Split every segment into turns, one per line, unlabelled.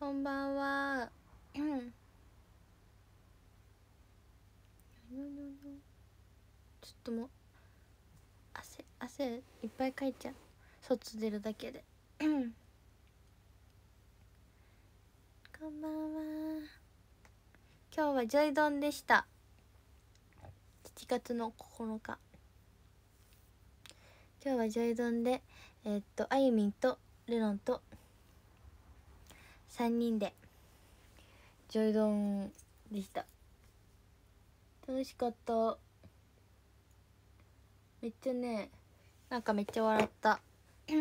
こんばんはちょっともう汗汗いっぱいかいちゃう外出るだけでこんばんは今日はジョイドンでした七月の九日今日はジョイドンでえー、っとあゆみんとレロンと3人でジョイドンでした楽しかっためっちゃねなんかめっちゃ笑った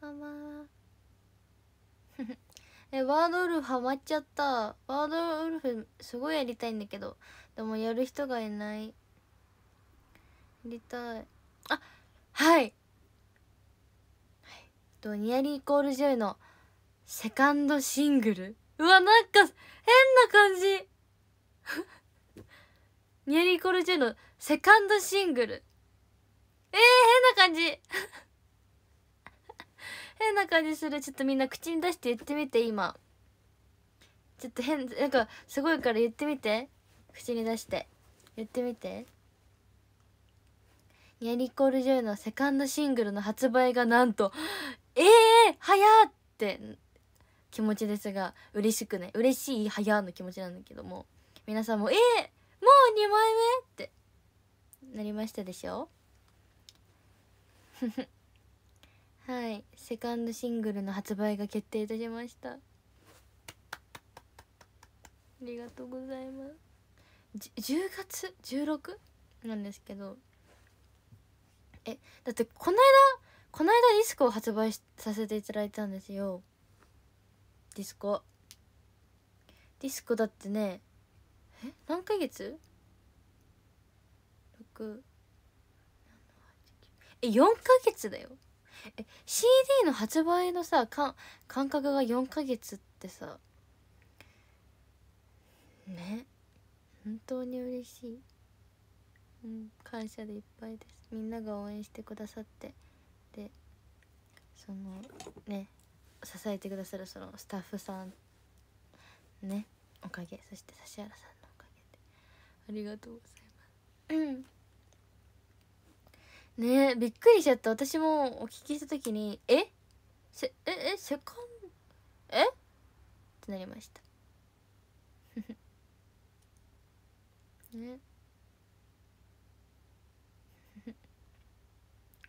ハマ えワードウルフハマっちゃったワードウルフすごいやりたいんだけどでもやる人がいないやりたいあはいと、ニアリーイコールジョイのセカンドシングルうわ、なんか、変な感じニアリーイコールジョイのセカンドシングル。えー、変な感じ 変な感じする。ちょっとみんな口に出して言ってみて、今。ちょっと変、なんか、すごいから言ってみて。口に出して。言ってみて。ニアリーイコールジョイのセカンドシングルの発売がなんと、ええー、早って気持ちですが嬉しくね嬉しい早の気持ちなんだけども皆さんもええー、もう2枚目ってなりましたでしょ はいセカンドシングルの発売が決定いたしましたありがとうございます10月 16? なんですけどえだってこの間この間ディスコを発売させていただいたんですよディスコディスコだってねえ何ヶ月 ?6 え4ヶ月だよえ CD の発売のさか間隔が4ヶ月ってさね本当に嬉しい、うん、感謝でいっぱいですみんなが応援してくださってでそのね支えてくださるそのスタッフさんねおかげそして指原さんのおかげでありがとうございますうんねえびっくりしちゃった私もお聞きした時に「えせええセカンえっ?」ってなりましたね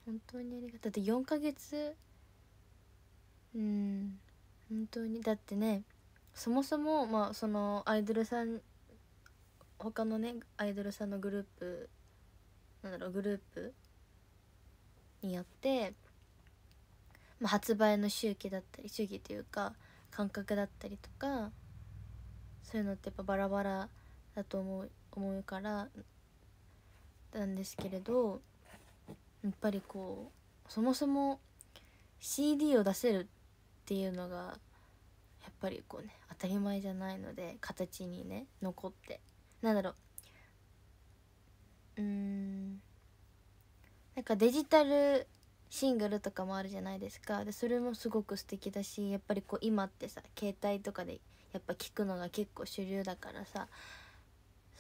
本当にありがただって4ヶ月うん本当にだってねそもそもまあそのアイドルさん他のねアイドルさんのグループなんだろうグループによって、まあ、発売の周期だったり周期というか感覚だったりとかそういうのってやっぱバラバラだと思う思うからなんですけれどやっぱりこうそもそも CD を出せるっていうのがやっぱりこうね当たり前じゃないので形にね残ってなんだろううんなんかデジタルシングルとかもあるじゃないですかでそれもすごく素敵だしやっぱりこう今ってさ携帯とかでやっぱ聞くのが結構主流だからさ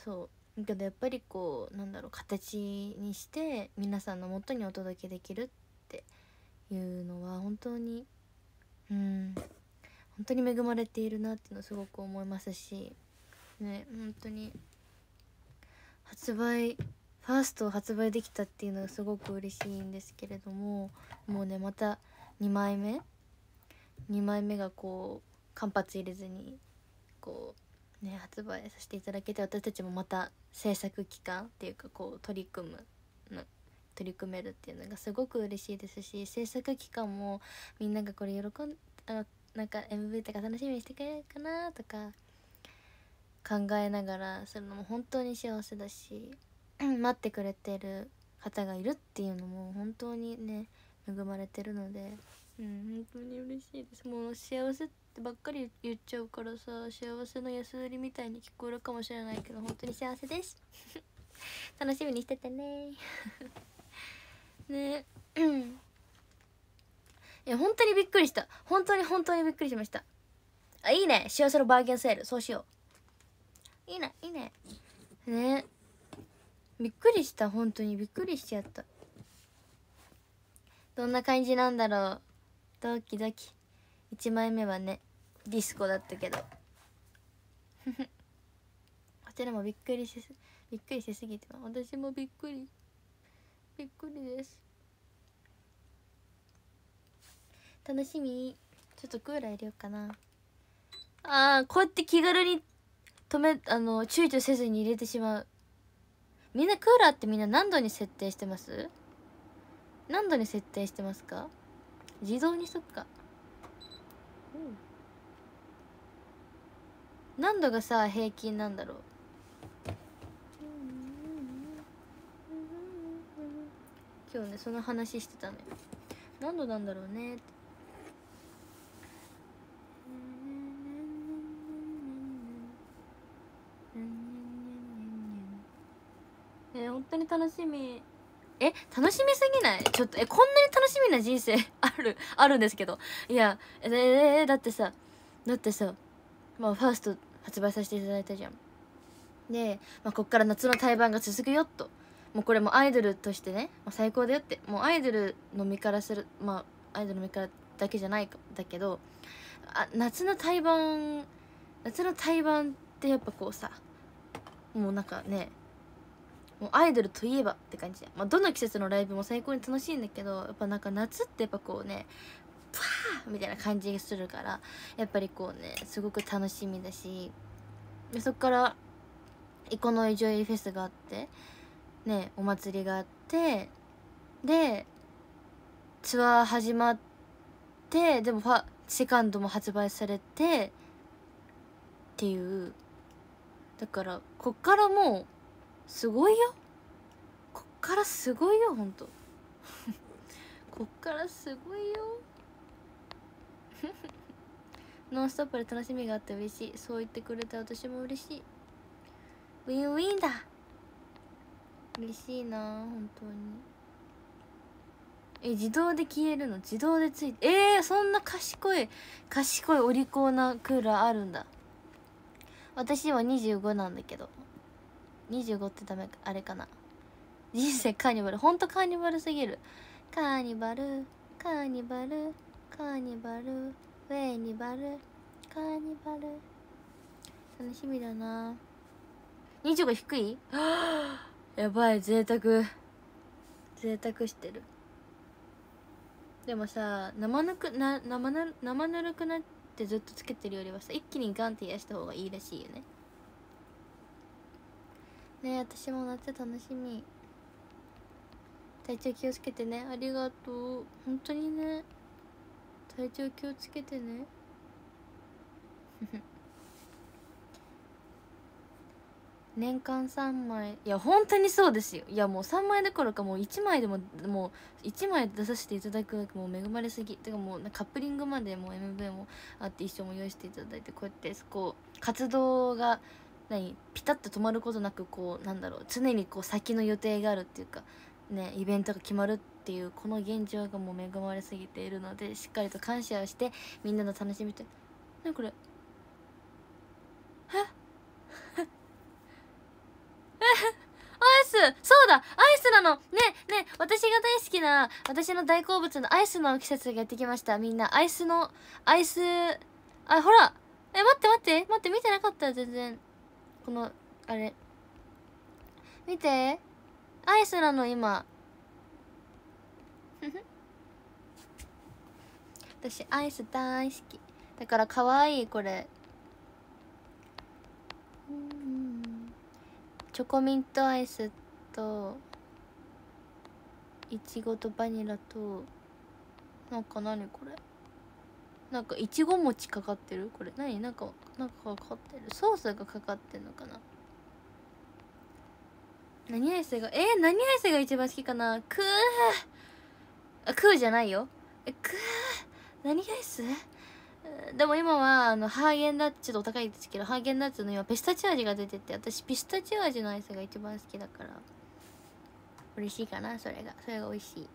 そうけどやっぱりこうなんだろう形にして皆さんのもとにお届けできるっていうのは本当にうん本当に恵まれているなっていうのをすごく思いますしね本当に発売ファーストを発売できたっていうのがすごく嬉しいんですけれどももうねまた2枚目2枚目がこう間髪入れずにこうね、発売させていただけて私たちもまた制作期間っていうかこう取り組む取り組めるっていうのがすごく嬉しいですし制作期間もみんながこれ喜んあなんか MV とか楽しみにしてくれるかなとか考えながらするのも本当に幸せだし 待ってくれてる方がいるっていうのも本当にね恵まれてるので、うん、本当に嬉しいですもう幸せってってばっかり言っちゃうからさ幸せの安売りみたいに聞こえるかもしれないけど本当に幸せです 楽しみにしててね ねうん いや本当にびっくりした本当に本当にびっくりしましたあいいね幸せのバーゲンセールそうしよういいないいねねびっくりした本当にびっくりしちゃったどんな感じなんだろうドキドキ1枚目はねディスコだったけどこちらもびっくりしびっくりしすぎて私もびっくりびっくりです楽しみちょっとクーラー入れようかなあーこうやって気軽に止めあの躊躇せずに入れてしまうみんなクーラーってみんな何度に設定してます何度に設定してますか自動にしとくかうん何度がさ平均なんだろう今日ねその話してたのよ何度なんだろうねってえー、本当に楽しみえ楽しみすぎないちょっとえこんなに楽しみな人生 あるあるんですけどいやえー、だってさだってさまあファースト発売させていただいたじゃんで、まあ、こっから夏の対バンが続くよともうこれもアイドルとしてね、まあ、最高だよってもうアイドルの身からするまあアイドルの身からだけじゃないかだけどあ夏の対バン夏の対バンってやっぱこうさもうなんかねもうアイドルといえばって感じで、まあ、どの季節のライブも最高に楽しいんだけどやっぱなんか夏ってやっぱこうねパーみたいな感じがするからやっぱりこうねすごく楽しみだしでそっからイコノイジョイフェスがあってねお祭りがあってでツアー始まってでもファセカンドも発売されてっていうだからこっからもうすごいよこっからすごいよほんと こっからすごいよ ノンストップで楽しみがあって嬉しいそう言ってくれて私も嬉しいウィンウィンだ嬉しいな本当にえ自動で消えるの自動でついてえー、そんな賢い賢いお利口なクーラーあるんだ私は25なんだけど25ってダメあれかな人生カーニバルほんとカーニバルすぎるカーニバルカーニバルカーニバルウェイニバルカーニバル楽しみだな25低い やばい贅沢贅沢してるでもさ生ぬくな生ぬ生ぬるくなってずっとつけてるよりはさ一気にガンって癒した方がいいらしいよねね私も夏楽しみ体調気をつけてねありがとう本当にね体調気をつけてね 年間3枚いや本当にそうですよいやもう3枚どころかもう1枚でももう1枚出させていただくだけもう恵まれすぎてかもうカップリングまでもう MV もあって一緒も用意していただいてこうやってこう活動が何ピタッと止まることなくこうなんだろう常にこう先の予定があるっていうかねイベントが決まるってっていうこの現状がもう恵まれすぎているのでしっかりと感謝をしてみんなの楽しみと何これえアイスそうだアイスなのねね私が大好きな私の大好物のアイスの季節がやってきましたみんなアイスのアイスあほらえ待って待って待って見てなかった全然このあれ見てアイスなの今 私アイス大好きだから可愛いこれチョコミントアイスといちごとバニラとなんか何これなんかいちご餅かかってるこれ何なんかなんかかかってるソースがかかってるのかな何アイスがえー、何アイスが一番好きかなくーあクーじゃないよえクー何いっすでも今はあのハーゲンダッツちょっとお高いですけどハーゲンダッツの今ピスタチオ味が出てて私ピスタチオ味のアイスが一番好きだから嬉しいかなそれがそれが美味しい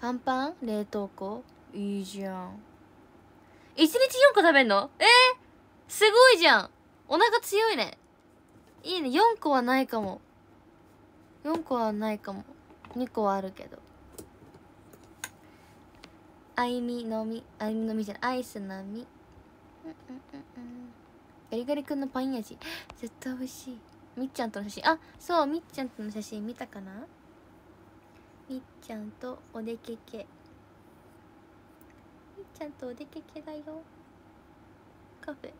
パンパン冷凍庫いいじゃん1日4個食べんのえー、すごいじゃんお腹強いねいいね4個はないかも4個はないかも2個あるけどあいみのみあいみのみじゃないアイスのみうんうんうんうんガリガリ君のパン味絶対美味しいみっちゃんとの写真あそうみっちゃんとの写真見たかなみっちゃんとおでけけみっちゃんとおでけけだよカフェ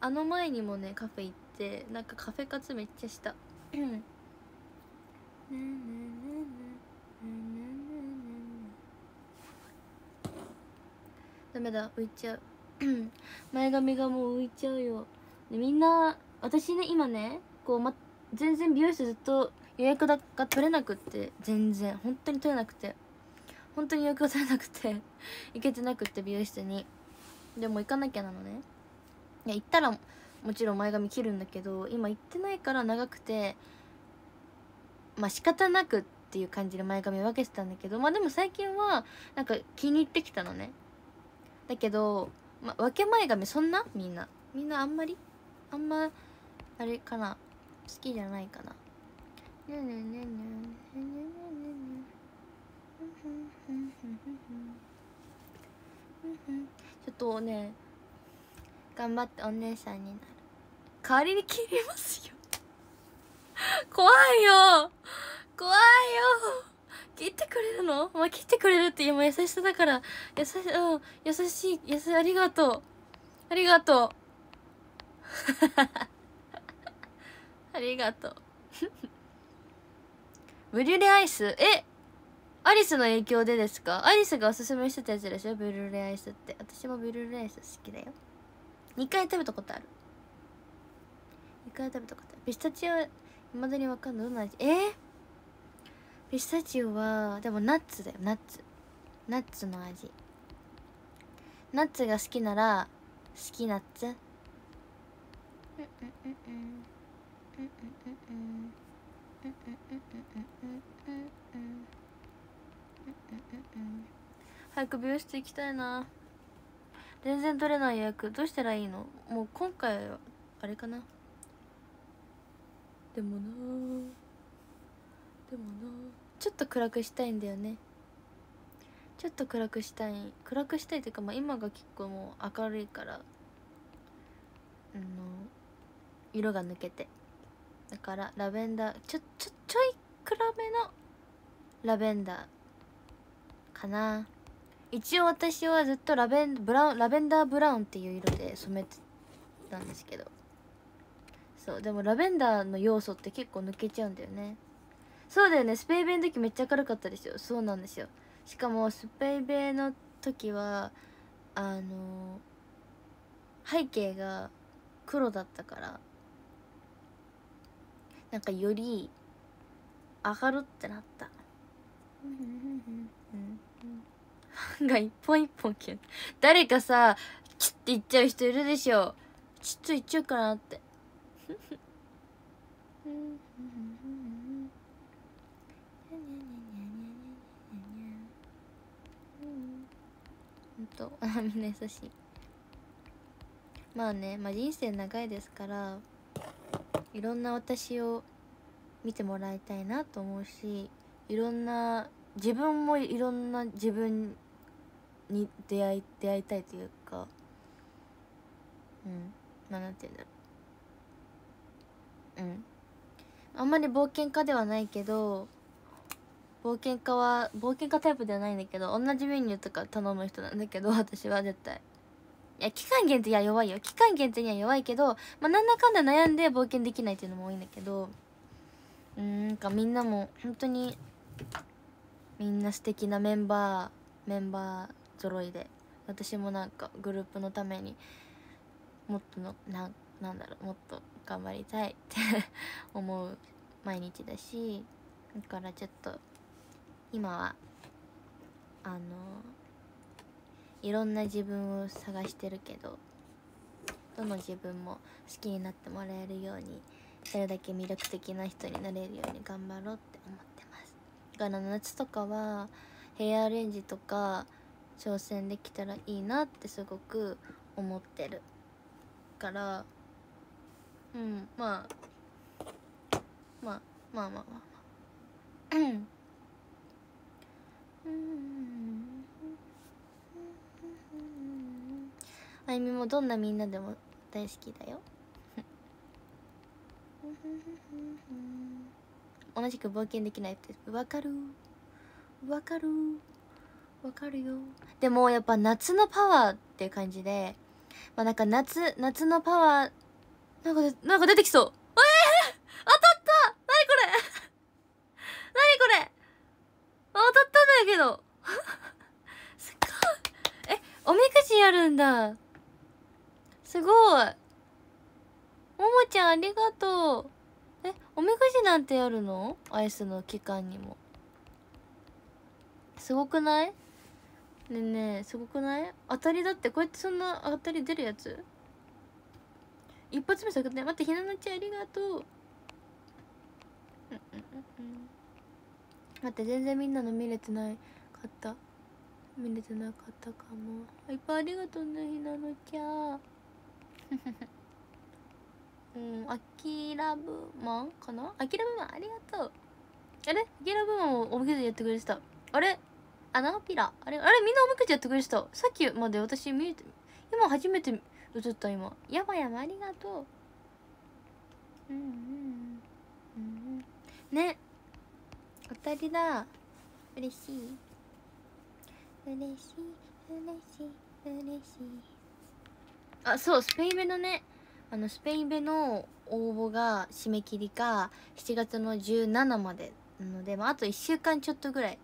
あの前にもねカフェ行ってなんかカフェ活めっちゃしたんうんうんダメだ浮いちゃう 前髪がもう浮いちゃうよでみんな私ね今ねこう、ま、全然美容室ずっと予約が取れなくって全然本当に取れなくて本当に予約が取れなくて 行けてなくって美容室にでも行かなきゃなのねいや行ったらもちろん前髪切るんだけど今行ってないから長くてまあ仕方なくっていう感じで前髪分けてたんだけどまあでも最近はなんか気に入ってきたのねだけど、ま、分け前髪そんなみんなみんなあんまりあんまあれかな好きじゃないかなねねねねねねねねちょっとね頑張ってお姉さんになる代わりに切りますよ怖いよ怖いよ切ってくれるのまあ、切ってくれるって今優しさだから、優し、うん、優しい、優しい、ありがとう。ありがとう。ありがとう。ブリュレアイスえアリスの影響でですかアリスがおすすめしてたやつでしょブリュレアイスって私もブリュレアイス好きだよ2回食べたことある2回食べたことあるピスタチオいまだにわかんないどんな味えー、ピスタチオはでもナッツだよナッツナッツの味ナッツが好きなら好きナッツうんうんうんうんうんうんうん早く美容室行きたいな全然取れない予約どうしたらいいのもう今回はあれかなでもなでもなちょっと暗くしたいんだよねちょっと暗くしたい暗くしたいというか、まあ、今が結構もう明るいからあの色が抜けてだからラベンダーちょちょちょい暗めのラベンダーかな一応私はずっとラベンブラウンラベンダーブラウンっていう色で染めてたんですけどそうでもラベンダーの要素って結構抜けちゃうんだよねそうだよねスペイベの時めっちゃ明るかったですよそうなんですよしかもスペイベの時はあの背景が黒だったからなんかより上がるってなったうん、が一本一本切る誰かさチッていっちゃう人いるでしょチッといっちゃうかなって当 みんな優しいまあね、まあ、人生長いですからいろんな私を見てもらいたいなと思うしいろんな自分もいろんな自分に出会い出会いたいというかうんまあなんて言うんだろううんあんまり冒険家ではないけど冒険家は冒険家タイプではないんだけど同じメニューとか頼む人なんだけど 私は絶対いや期間限定いは弱いよ期間限定には弱いけど、まあ、なんだかんだ悩んで冒険できないっていうのも多いんだけどうんなんかみんなも本当にみんな素敵なメンバーメンバー揃いで私もなんかグループのためにもっとのななんだろうもっと頑張りたいって 思う毎日だしだからちょっと今はあのいろんな自分を探してるけどどの自分も好きになってもらえるようにそれだけ魅力的な人になれるように頑張ろうって思ってますだから夏とかはヘアアレンジとか挑戦できたらいいなってすごく思ってるからうんまあまあまあまあまあまあうんあゆみもどんなみんなでも大好きだよ同じく冒険できないってわかるわかるわかるよでもやっぱ夏のパワーっていう感じでまあなんか夏夏のパワーなんかなんか出てきそうんだすごいももちゃんありがとうえおみくじなんてやるのアイスの期間にもすごくないねえねえすごくない当たりだってこうやってそんな当たり出るやつ一発目さくて待ってひなのちゃんありがとう,、待って全然みんなの見れてないかった見れてなかったかもいっぱいありがとうねひなのちゃん うんあきらぶまんかなあきらぶまんありがとうあれあきらぶまんもおまけでやってくれてたあれあなピラあれあれみんなおまけでやってくれてたさっきまで私見えて今初めて映った今やばやばありがとううんうんうんねお二人だ嬉しい嬉しい嬉しい嬉しいあそうスペインベのねあのスペインベの応募が締め切りか7月の17までなので、まあ、あと1週間ちょっとぐらい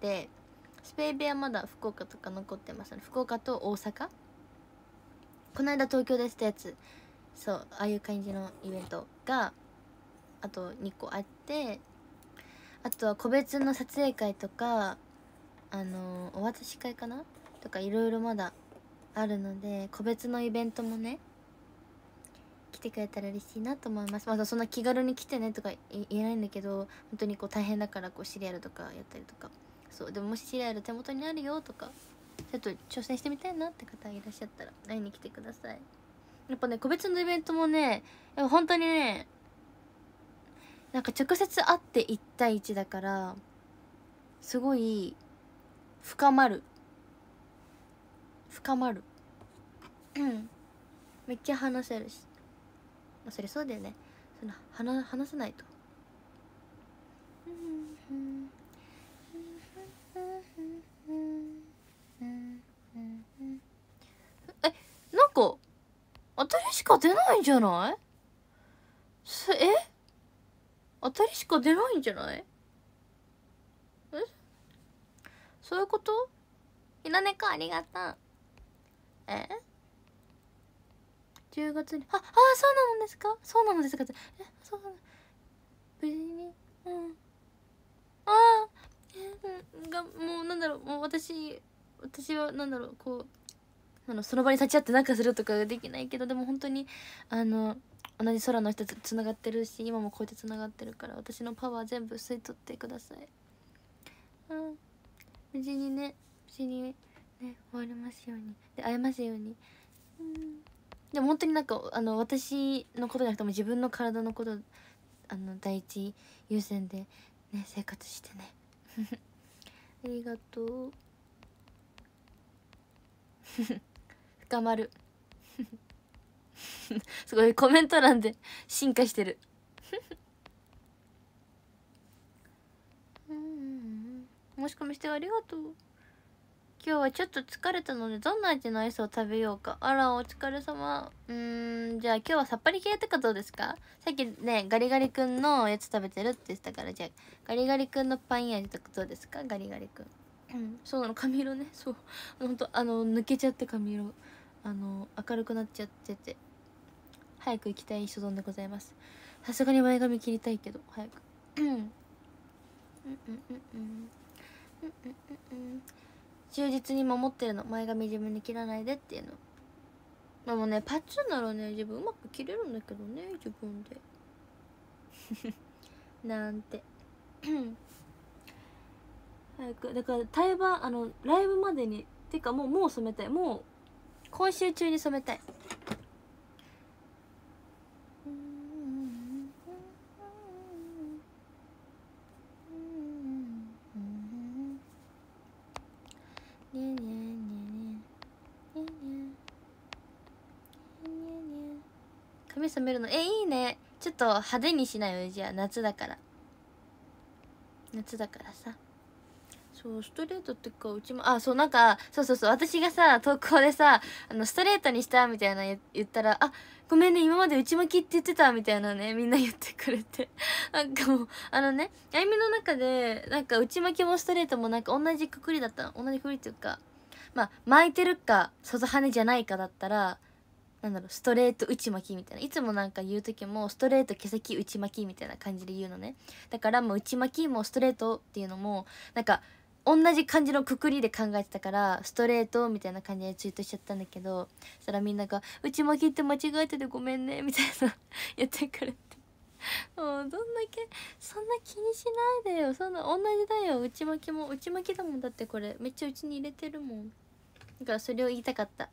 でスペインベはまだ福岡とか残ってますね福岡と大阪この間東京でしたやつそうああいう感じのイベントがあと2個あってあとは個別の撮影会とかあのお渡し会かなとかいろいろまだあるので個別のイベントもね来てくれたら嬉しいなと思いますまだそんな気軽に来てねとか言えないんだけど本当にこう大変だからこうシリアルとかやったりとかそうでももしシリアル手元にあるよとかちょっと挑戦してみたいなって方いらっしゃったら会いに来てくださいやっぱね個別のイベントもねやっ本当にねなんか直接会って1対1だからすごい深まる深まるうんめっちゃ話せるしそれそうだよねその話話さないと えなんか新しか出ないんじゃないえ新しか出ないんじゃないそういうことひなありがとうえ10月にああそうなのですかそうなのですかえそうなの無事にうんああがもうなんだろうもう私私はなんだろうこうあのその場に立ち会ってなんかするとかできないけどでも本当にあの同じ空の人つながってるし今もこうやってつながってるから私のパワー全部吸い取ってくださいうん無事にね無事にね終わりますようにで会えますようにうんでも本当になんかあの私のことじゃなくても自分の体のことあの第一優先でね生活してね ありがとう 深まる すごいコメント欄で進化してる申し込みしてありがとう今日はちょっと疲れたのでどんな味のアイスを食べようかあらお疲れ様うーんじゃあ今日はさっぱり系とかどうですかさっきねガリガリ君のやつ食べてるって言ってたからじゃあガリガリ君のパイン味とかどうですかガリガリ君うんそうなの髪色ねそうほんとあの抜けちゃって髪色あの明るくなっちゃってて早く行きたい所存でございますさすがに前髪切りたいけど早くうんうんうんうんうんうんうんうんうん忠実に守ってるの前髪自分で切らないでっていうのでもねパチュンならね自分うまく切れるんだけどね自分で なんて 早くだから対話あのライブまでにてかもうもう染めたいもう今週中に染めたい目覚めるのえいいねちょっと派手にしないよじゃあ夏だから夏だからさそうストレートってかうちもあそうなんかそうそうそう私がさ投稿でさあのストレートにしたみたいな言ったらあごめんね今まで内巻きって言ってたみたいなねみんな言ってくれて なんかもうあのね歩みの中でなんか内巻きもストレートもなんか同じくくりだったの同じくくりっていうかまあ巻いてるか外羽じゃないかだったらなんだろうストレート内巻きみたいないつもなんか言う時もストレート毛先内巻きみたいな感じで言うのねだからもう内巻きもストレートっていうのもなんか同じ感じのくくりで考えてたからストレートみたいな感じでツイートしちゃったんだけどそしたらみんなが「内巻きって間違えててごめんね」みたいな言ってくれてもうどんだけそんな気にしないでよそんな同じだよ内巻きも内巻きだもんだってこれめっちゃうちに入れてるもんだからそれを言いたかった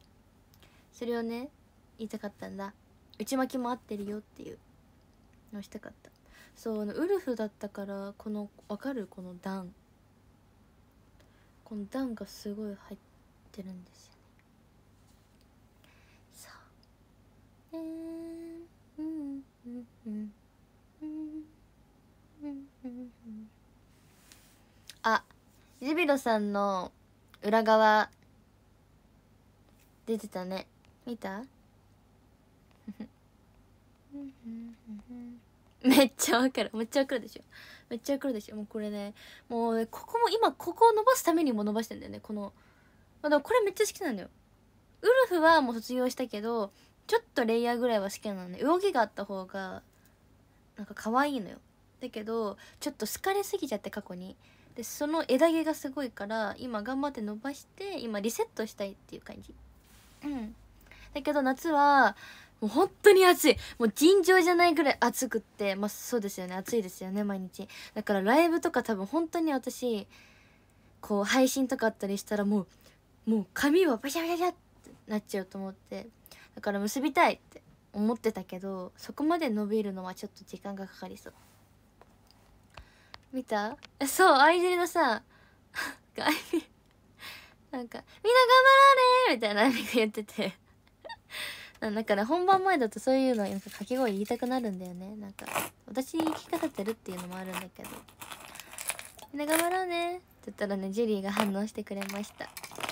それをね言いたかったんだ内巻きも合ってるよっていうのしたかったそうウルフだったからこの分かるこの段この段がすごい入ってるんですよねそうえー、うんうんうんうんうんうんあジビロさんの裏側出てたね見ためっちゃわかるめっちゃわかるでしょめっちゃわかるでしょもうこれねもうここも今ここを伸ばすためにも伸ばしてんだよねこの、あ、でもこれめっちゃ好きなんだよウルフはもう卒業したけどちょっとレイヤーぐらいは好きなのね動きがあった方がなんか可愛いのよだけどちょっと好かれすぎちゃって過去にでその枝毛がすごいから今頑張って伸ばして今リセットしたいっていう感じうんだけど夏はもう本当に暑いもう尋常じゃないぐらい暑くってまあそうですよね暑いですよね毎日だからライブとか多分本当に私こう配信とかあったりしたらもうもう髪はバシャバシャャってなっちゃうと思ってだから結びたいって思ってたけどそこまで伸びるのはちょっと時間がかかりそう見たそうアイデルのさなんか「みんな頑張ろうね!」みたいな何か言っててだから本番前だとそういうのなんか掛け声言いたくなるんだよねなんか私に聞きかせてるっていうのもあるんだけど「みんな頑張ろうね」って言ったらねジュリーが反応してくれました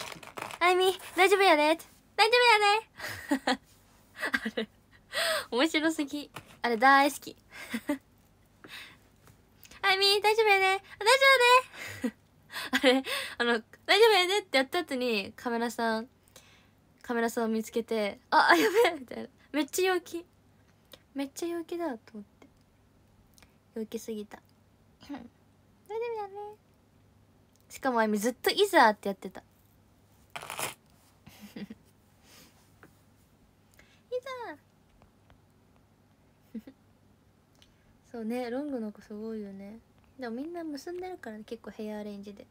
「あいみ大丈夫やね」大丈夫やね」あれ面白すぎあれ大好きあいみ大丈夫やね大丈夫ね あれあの「大丈夫やね」ってやった後にカメラさんカメラさんを見つけて「あやべえ!」みたいなめっちゃ陽気めっちゃ陽気だと思って陽気すぎた大丈夫だねしかもあゆみずっと「いざ」ってやってたいざそうねロングの子すごいよねでもみんな結んでるから、ね、結構ヘアアレンジでだ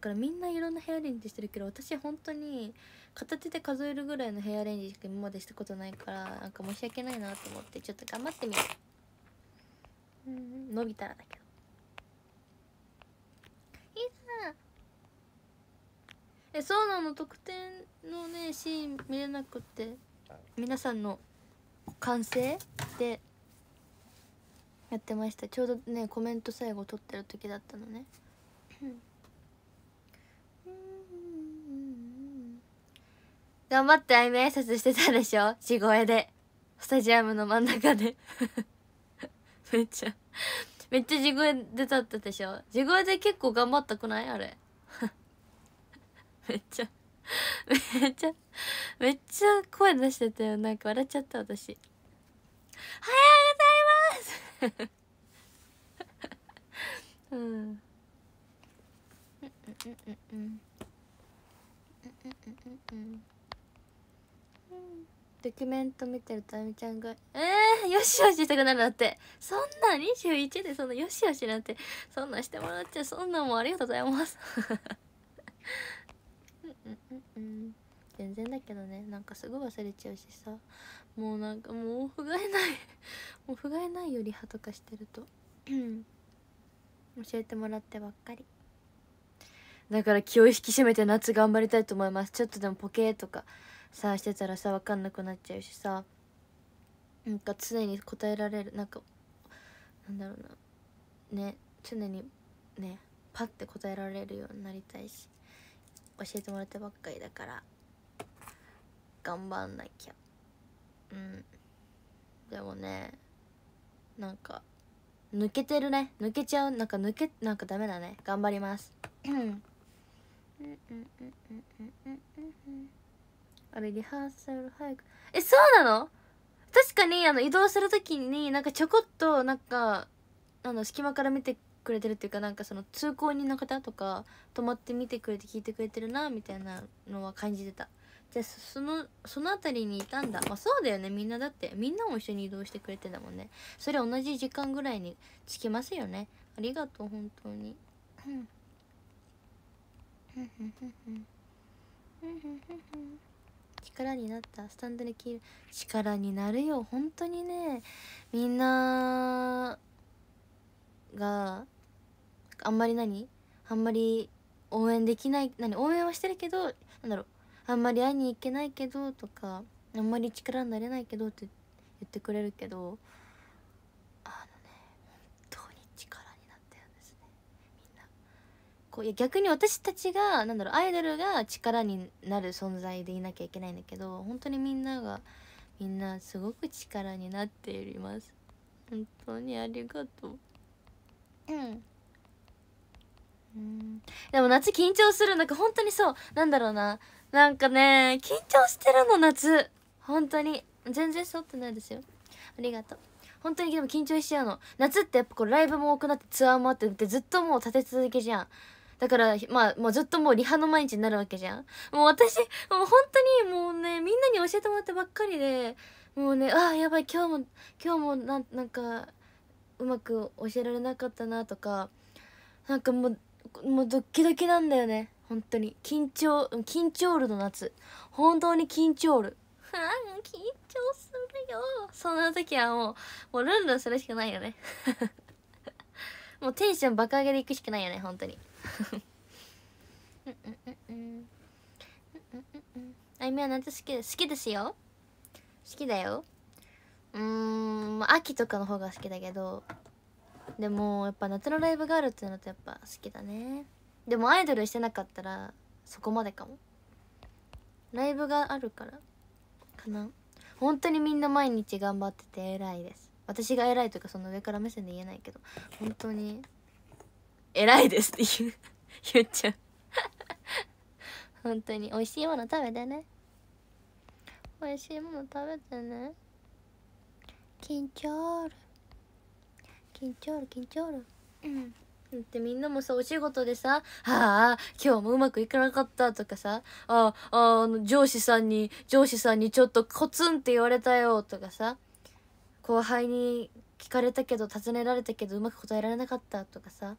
からみんないろんなヘアアレンジしてるけど私本当に片手で数えるぐらいのヘアアレンジしか今までしたことないからなんか申し訳ないなと思ってちょっと頑張ってみるうん伸びたらだけどいいなえそうなの特典のねシーン見れなくて皆さんの完成でやってましたちょうどねコメント最後撮ってる時だったのね頑張ってあいみ挨拶してたでしょ 地声で。スタジアムの真ん中で めっちゃめっちゃ地声で立ってたでしょ地声で結構頑張ったくないあれ めっちゃ、めっちゃ、めっちゃ声出してたよ。なんか笑っちゃった私。おはようございますうん。うんうんうんうん。うんうんうんうん。ドキュメント見てるとあみちゃんが「えー、よしよししたくなる」なってそんな21でそんなよしよしなんてそんなしてもらっちゃそんなんもありがとうございます うんうんうんうん全然だけどねなんかすぐ忘れちゃうしさもうなんかもうふがえない もうふがえないよりはとかしてると 教えてもらってばっかりだから気を引き締めて夏頑張りたいと思いますちょっとでもポケとかさしてたらさ分かんなくなっちゃうしさなんか常に答えられるなんかなんだろうなね常にねパッて答えられるようになりたいし教えてもらったばっかりだから頑張んなきゃうんでもねなんか抜けてるね抜けちゃうなんか抜けなんかダメだね頑張りますうんうんうんうんうんうんうんあれリハーサル早くえそうなの確かにあの移動する時になんかちょこっとなんかあの隙間から見てくれてるっていうかなんかその通行人の方とか止まって見てくれて聞いてくれてるなみたいなのは感じてたじゃあそのその辺りにいたんだまあそうだよねみんなだってみんなも一緒に移動してくれてたもんねそれ同じ時間ぐらいに着きますよねありがとう本当にんうんうん力になったスタンドで切る力になるよ本当にねみんながあんまり何あんまり応援できない何応援はしてるけどなんだろうあんまり会いに行けないけどとかあんまり力になれないけどって言ってくれるけどこういや逆に私たちがなんだろうアイドルが力になる存在でいなきゃいけないんだけど本当にみんながみんなすごく力になっています本当にありがとううんうんでも夏緊張するなんか本当にそうなんだろうななんかね緊張してるの夏本当に全然そうってないですよありがとう本当にでも緊張しちゃうの夏ってやっぱこうライブも多くなってツアーもあってってずっともう立て続けじゃんだから、まあ、もうずっともうリハの毎日になるわけじゃん。もう私、もう本当にもうね、みんなに教えてもらってばっかりで、もうね、ああ、やばい、今日も、今日もな、なんか、うまく教えられなかったなとか、なんかもう、もうドッキドキなんだよね。本当に。緊張、緊張るの夏。本当に緊張る。ああ、緊張するよ。そんな時はもう、もうルンルンするしかないよね。もうテンション爆上げでいくしかないよね、本当に。あゆみは夏好き好きですよ好きだようん秋とかの方が好きだけどでもやっぱ夏のライブがあるってなるとやっぱ好きだねでもアイドルしてなかったらそこまでかもライブがあるからかな本当にみんな毎日頑張ってて偉いです私が偉いというかその上から目線で言えないけど本当に偉いですって言う言っちゃう本当に美味しいもの食べてね美味しいもの食べてね緊張る緊張る緊張るうんだってみんなもさお仕事でさ「ああ今日もうまくいかなかった」とかさ「あああの上司さんに上司さんにちょっとコツンって言われたよ」とかさ後輩に聞かれたけど尋ねられたけどうまく答えられなかったとかさ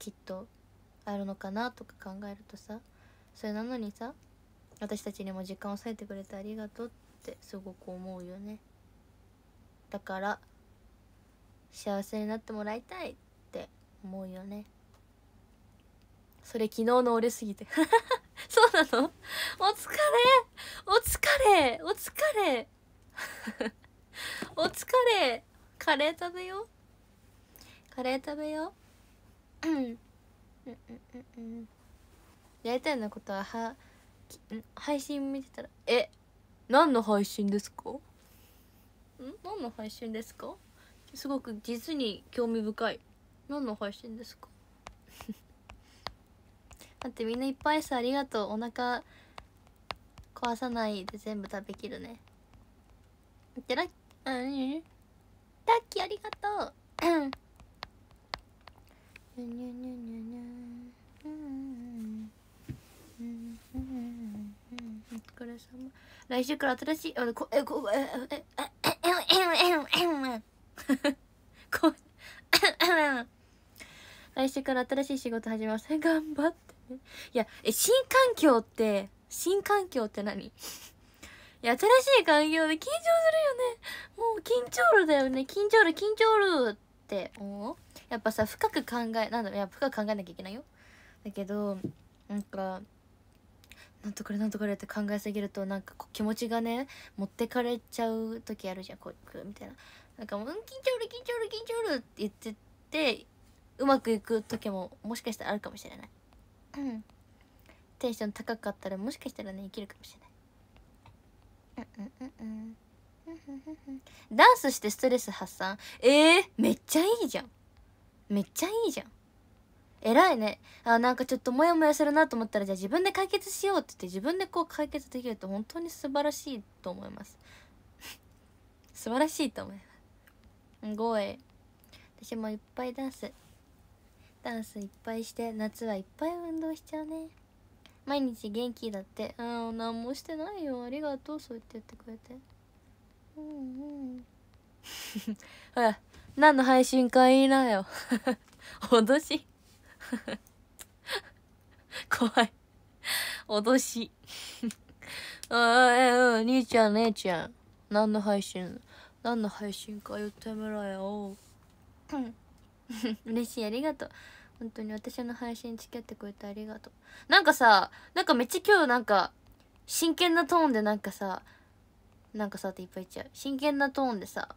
きっとあるのかなとか考えるとさそれなのにさ私たちにも時間を割いてくれてありがとうってすごく思うよねだから幸せになってもらいたいって思うよねそれ昨日の俺すぎて そうなのお疲れお疲れお疲れ お疲れカレー食べようカレー食べよううんうんうんうんやりたいなことはは配信見てたらえ何の配信ですかん何の配信ですかすごく実に興味深い何の配信ですか だってみんないっぱいさありがとうお腹壊さないで全部食べきるねだっん。ラッキーありがとう来週から新しいあこえこええええええこ来週から新しい仕事始めます頑張ってねいやえ新環境って新環境って何いや新しい環境で緊張するよねもう緊張るだよね緊張る緊張るって思うやっぱさ深く考えなんだろうや深く考えなきゃいけないよだけどなんかなんとこれなんとこれって考えすぎるとなんか気持ちがね持ってかれちゃう時あるじゃんこうみたいななんかもう「うん緊張る緊張る緊張る」って言っててうまくいく時ももしかしたらあるかもしれない、うん、テンション高かったらもしかしたらね生きるかもしれないうんうんうんうんダンスしてストレス発散えー、めっちゃいいじゃんめっちゃいいじゃん偉いねあなんかちょっとモヤモヤするなと思ったらじゃあ自分で解決しようって言って自分でこう解決できると本当に素晴らしいと思います 素晴らしいと思いますすごい私もいっぱいダンスダンスいっぱいして夏はいっぱい運動しちゃうね毎日元気だってうん何もしてないよありがとうそう言ってやってくれてうんうんほら 何の配信かいいなよ。脅し 怖い。脅し。ああ、え、う兄ちゃん、姉ちゃん。何の配信何の配信か言ってみろよ。うん。嬉しい、ありがとう。本当に私の配信付き合ってくれてありがとう。なんかさ、なんかめっちゃ今日なんか、真剣なトーンでなんかさ、なんかさっていっぱい言っちゃう。真剣なトーンでさ、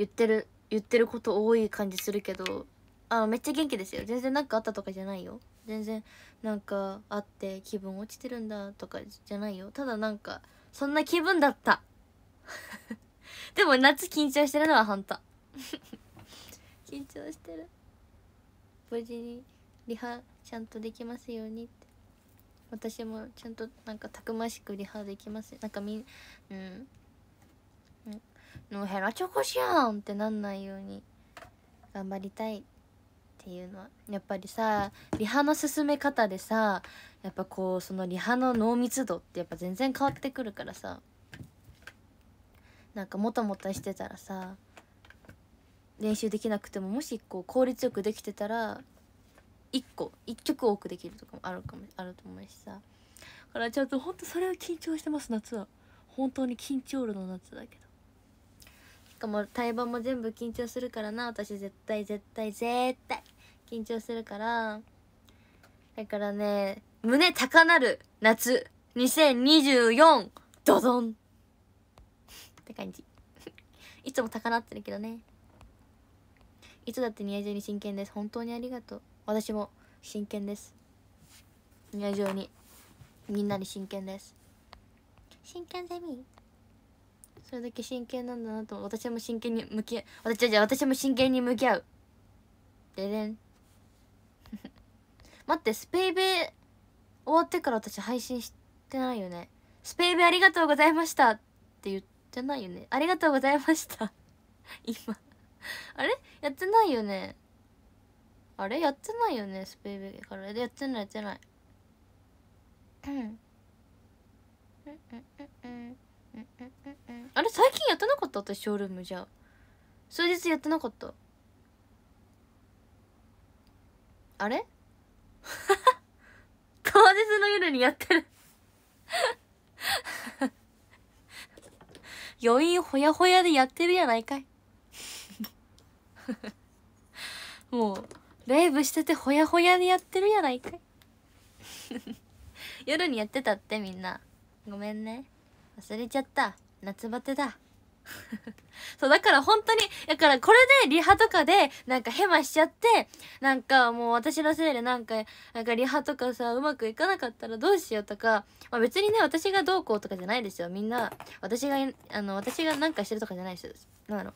言ってる言ってること多い感じするけどあめっちゃ元気ですよ全然何かあったとかじゃないよ全然なんかあって気分落ちてるんだとかじゃないよただなんかそんな気分だった でも夏緊張してるのは半端 緊張してる無事にリハちゃんとできますようにって私もちゃんとなんかたくましくリハできますなんかみんうんのヘラチョコしやんってなんないように頑張りたいっていうのはやっぱりさリハの進め方でさやっぱこうそのリハの濃密度ってやっぱ全然変わってくるからさなんかもたもたしてたらさ練習できなくてももしこう効率よくできてたら1個1曲多くできるとかもあるかもあると思うしさだからちょっとほんとそれは緊張してます夏は本当に緊張るの夏だけどかも対バも全部緊張するからな私絶対絶対絶対緊張するからだからね胸高なる夏2024ドドンって感じ いつも高鳴ってるけどねいつだってニヤジョに真剣です本当にありがとう私も真剣ですニヤジョにみんなに真剣です真剣ゼミそれだけ真剣なんだなと私も真剣に向き合う私じゃ私も真剣に向き合うででん 待ってスペイベ終わってから私配信してないよねスペイベありがとうございましたって言ってないよねありがとうございました 今あれやってないよねあれやってないよねスペイベからやってないやってないうんうんうんうんうんあれ最近やってなかった私ショールームじゃあ数日やってなかったあれ 当日の夜にやってる 余韻ほやほやでやってるやないかい もうライブしててほやほやでやってるやないかい夜にやってたってみんなごめんね忘れちゃった夏バテだ そうだから本当にだからこれでリハとかでなんかヘマしちゃってなんかもう私のせいでなんかなんかリハとかさうまくいかなかったらどうしようとか、まあ、別にね私がどうこうとかじゃないですよみんな私があの私がなんかしてるとかじゃないですよなんだろ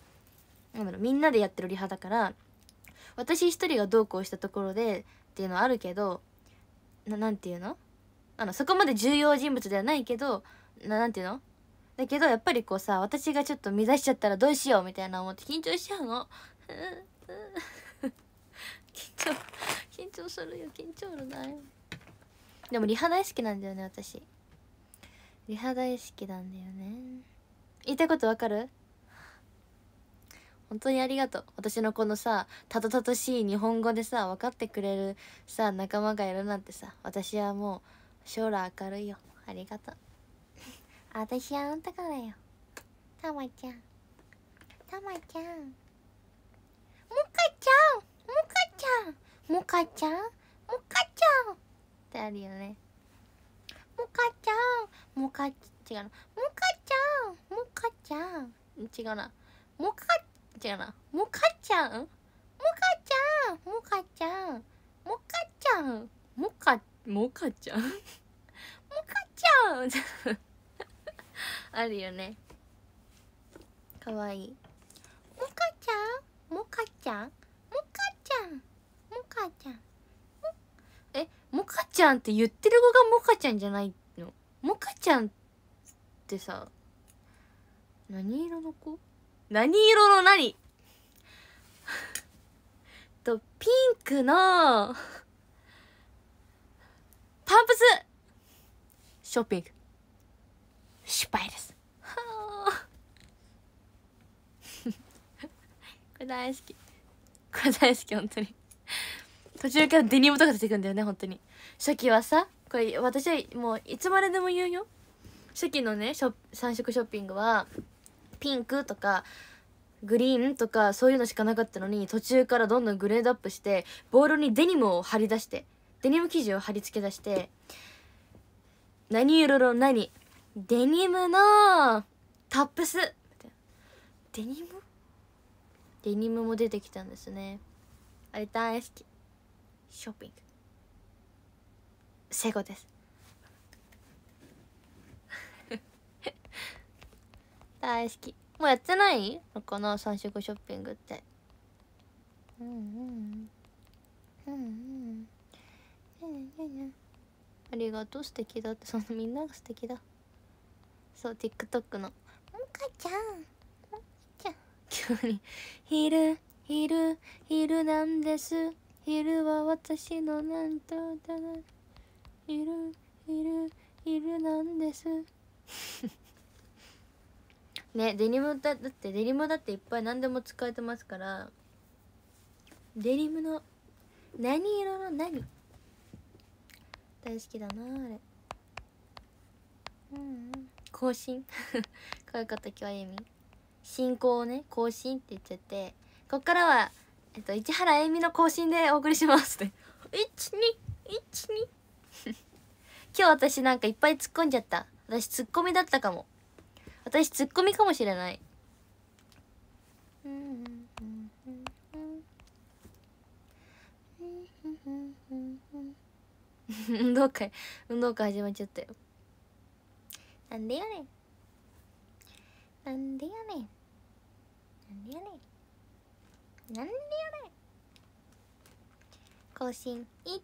うなんだろうみんなでやってるリハだから私一人がどうこうしたところでっていうのはあるけど何て言うのあのそこまで重要人物ではないけどんていうのだけどやっぱりこうさ私がちょっと乱しちゃったらどうしようみたいな思って緊張しちゃうの 緊張緊張するよ緊張るないでもリハ大好きなんだよね私リハ大好きなんだよね言いたいことわかる本当にありがとう私のこのさたどたどしい日本語でさ分かってくれるさ仲間がいるなんてさ私はもう将来明るいよありがとう私あんたからよたまちゃんたまちゃんもかちゃんもかちゃんもかちゃんもかちゃんってあるよねもかちゃんもか違うなもかちゃんもかちゃん違うなもか違うなもかちゃんもかちゃんもかちゃんもかちゃんもかもかちゃん もかちゃん あるよねかわいいもかちゃんもかちゃんもかちゃんもかちゃんえもかちゃんって言ってる子がもかちゃんじゃないのもかちゃんってさ何色の子何色の何 とピンクの パンプスショッピング失敗です これ大好きこれ大好き本当に途中からデニムとか出てくるんだよね本当に初期はさこれ私はもういつまででも言うよ初期のね3色ショッピングはピンクとかグリーンとかそういうのしかなかったのに途中からどんどんグレードアップしてボールにデニムを貼り出してデニム生地を貼り付け出して何色の何デニムのタップスデニムデニムも出てきたんですねあれ大好きショッピングセゴです 大好きもうやってないのかな3色ショッピングってうんうんうんうんうんうんありがとう素敵だってそのみんなが素敵だそう TikTok の「もかちゃんもかちゃん」急に「昼昼昼なんです昼は私のなんとだな昼昼昼なんです」ねデニムだだってデニムだっていっぱい何でも使えてますからデニムの何色の何大好きだなあれうん、うん更新 ういうこと今日はゆみ進行をね更新って言っちゃってこっからは、えっと、市原えみの更新でお送りしますって1212 今日私なんかいっぱい突っ込んじゃった私ツッコミだったかも私ツッコミかもしれない運動会運動会始まっちゃったよなんでやねんなんでやねんなんでやねんなんでやねん更新121212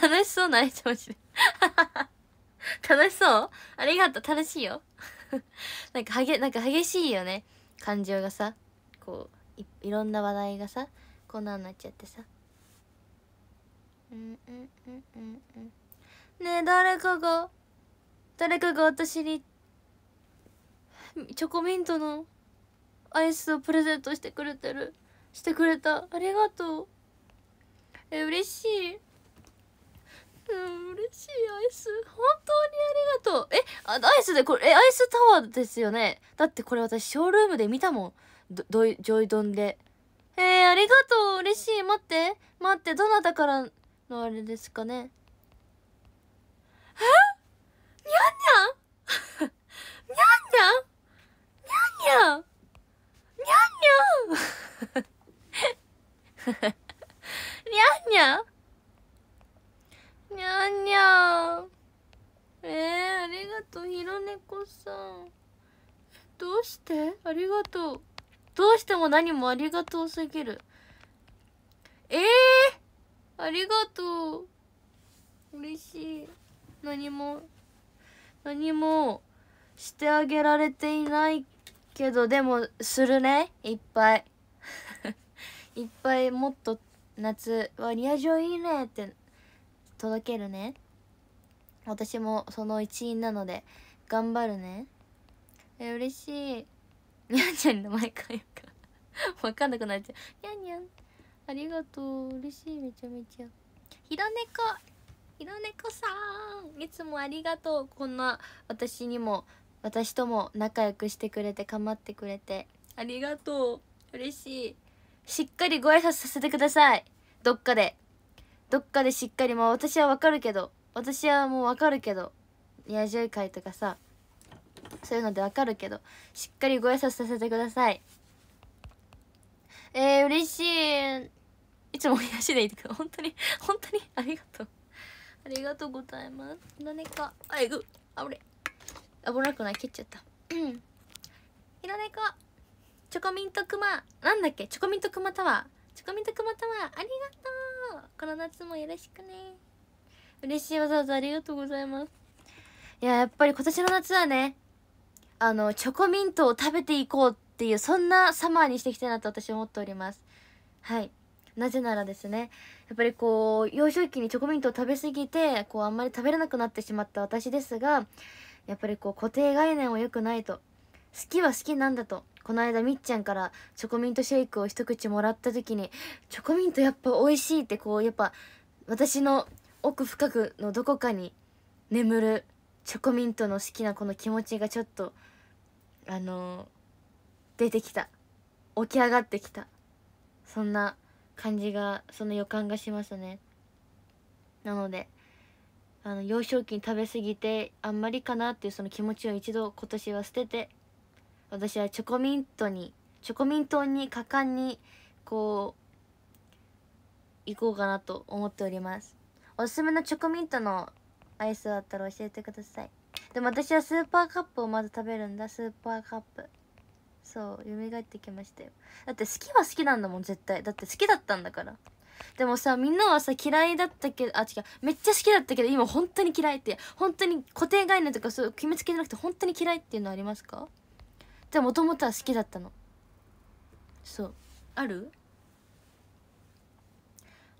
楽しそうなれちゃう楽しそうありがとう楽しいよ なんかはげなんか激しいよね感情がさこういいろんな話題がさこんなんなっちゃってさうんうんうんうんうんねえ誰かが誰かが私にチョコミントのアイスをプレゼントしてくれてるしてくれたありがとうえ嬉しいうん嬉しいアイス本当にありがとうえあアイスでこれえアイスタワーですよねだってこれ私ショールームで見たもんどどジョイドンでえー、ありがとう嬉しい待って待ってどなたからのあれですかねにゃにゃにゃにゃにゃにゃにゃにゃにゃにゃにゃにゃえありがとうひろねこさんどうしてありがとうどうしても何もありがとうすぎるええー、ありがとう嬉しい何も何もしてあげられていないけどでもするねいっぱい いっぱいもっと夏はリア充いいねって届けるね私もその一員なので頑張るねえ嬉しいにゃんちゃんのかよかわかんなくなっちゃうにゃんにゃんありがとう嬉しいめちゃめちゃひらねひろ猫さんいつもありがとうこんな私にも私とも仲良くしてくれて構ってくれてありがとう嬉しいしっかりご挨拶させてくださいどっかでどっかでしっかりまあ私はわかるけど私はもうわかるけど野獣会とかさそういうのでわかるけどしっかりご挨拶させてくださいえー、嬉しいいつも癒しでいてく本当に本当にありがとうありがとうございます何かあいぐあぶれ危なくない蹴っちゃったうんひらねこチョコミントクマなんだっけチョコミントクマタワーチョコミントクマタワーありがとうこの夏もよろしくね嬉しいわざわざありがとうございますいややっぱり今年の夏はねあのチョコミントを食べていこうっていうそんなサマーにしていきたいなと私は思っておりますはいなぜならですねやっぱりこう幼少期にチョコミントを食べ過ぎてこうあんまり食べれなくなってしまった私ですがやっぱりこう固定概念は良くないと好きは好きなんだとこの間みっちゃんからチョコミントシェイクを一口もらった時にチョコミントやっぱ美味しいってこうやっぱ私の奥深くのどこかに眠るチョコミントの好きなこの気持ちがちょっとあのー、出てきた起き上がってきたそんな感じがその予感がしますねなのであの幼少期に食べ過ぎてあんまりかなっていうその気持ちを一度今年は捨てて私はチョコミントにチョコミントに果敢にこう行こうかなと思っておりますおすすめのチョコミントのアイスだったら教えてくださいでも私はスーパーカップをまず食べるんだスーパーカップそう蘇ってきましたよだって好きは好きなんだもん絶対だって好きだったんだからでもさみんなはさ嫌いだったけどあ違うめっちゃ好きだったけど今本当に嫌いって本当に固定概念とかそう決めつけじゃなくて本当に嫌いっていうのありますかじゃもともとは好きだったのそうある